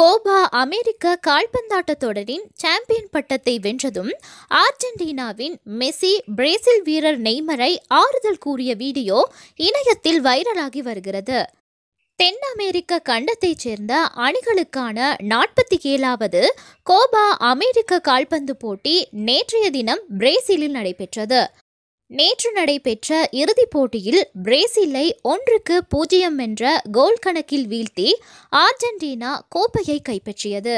கோபா அமெரிக்க கால்பந்தாட்ட தொடரின் சாம்பியன் பட்டத்தை வென்றதும் அர்ஜென்டினாவின் மெஸ்ஸி பிரேசில் வீரர் நெய்மரை ஆறுதல் கூறிய வீடியோ இணையத்தில் வைரலாகி வருகிறது தென் அமெரிக்க கண்டத்தைச் சேர்ந்த அணிகளுக்கான நாற்பத்தி ஏழாவது கோபா அமெரிக்க கால்பந்து போட்டி நேற்றைய தினம் பிரேசிலில் நடைபெற்றது நேற்று நடைபெற்ற இறுதிப் போட்டியில் பிரேசிலை ஒன்றுக்கு பூஜ்ஜியம் என்ற கோல் கணக்கில் வீழ்த்தி அர்ஜென்டினா கோப்பையை கைப்பற்றியது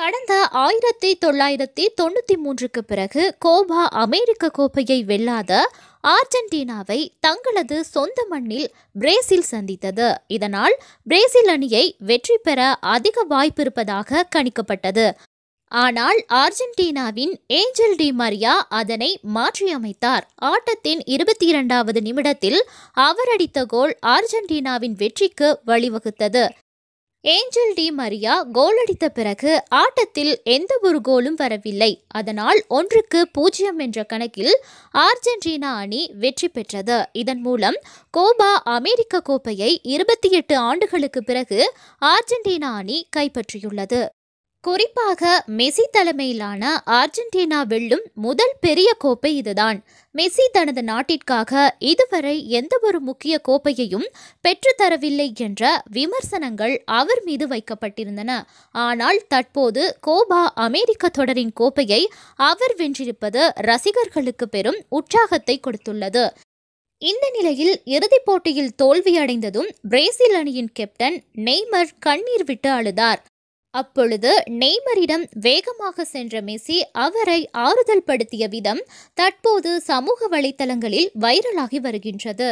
கடந்த ஆயிரத்தி தொள்ளாயிரத்தி தொண்ணூற்றி மூன்றுக்கு பிறகு கோபா அமெரிக்க கோப்பையை வெல்லாத அர்ஜென்டினாவை தங்களது சொந்த மண்ணில் பிரேசில் சந்தித்தது இதனால் பிரேசில் அணியை வெற்றி பெற அதிக வாய்ப்பு இருப்பதாக கணிக்கப்பட்டது ஆனால் அர்ஜென்டினாவின் ஏஞ்சல் டி மரியா அதனை மாற்றியமைத்தார் ஆட்டத்தின் இருபத்தி இரண்டாவது நிமிடத்தில் அவர் அடித்த கோல் அர்ஜென்டினாவின் வெற்றிக்கு வழிவகுத்தது ஏஞ்சல் டி மரியா கோல் அடித்த பிறகு ஆட்டத்தில் எந்த ஒரு கோலும் வரவில்லை அதனால் ஒன்றுக்கு பூஜ்ஜியம் என்ற கணக்கில் அர்ஜென்டினா அணி வெற்றி பெற்றது இதன் மூலம் கோபா அமெரிக்க கோப்பையை இருபத்தி எட்டு ஆண்டுகளுக்கு பிறகு அர்ஜென்டினா அணி கைப்பற்றியுள்ளது குறிப்பாக மெஸ்ஸி தலைமையிலான அர்ஜென்டினா வெல்லும் முதல் பெரிய கோப்பை இதுதான் மெஸ்ஸி தனது நாட்டிற்காக இதுவரை எந்த ஒரு முக்கிய கோப்பையையும் பெற்றுத்தரவில்லை என்ற விமர்சனங்கள் அவர் மீது வைக்கப்பட்டிருந்தன ஆனால் தற்போது கோபா அமெரிக்க தொடரின் கோப்பையை அவர் வென்றிருப்பது ரசிகர்களுக்கு பெரும் உற்சாகத்தை கொடுத்துள்ளது இந்த நிலையில் இறுதிப் போட்டியில் தோல்வியடைந்ததும் பிரேசில் அணியின் கேப்டன் நெய்மர் கண்ணீர் விட்டு அழுதார் அப்பொழுது நெய்மரிடம் வேகமாக சென்ற மெஸ்ஸி அவரை ஆறுதல் படுத்திய விதம் தற்போது சமூக வலைத்தளங்களில் வைரலாகி வருகின்றது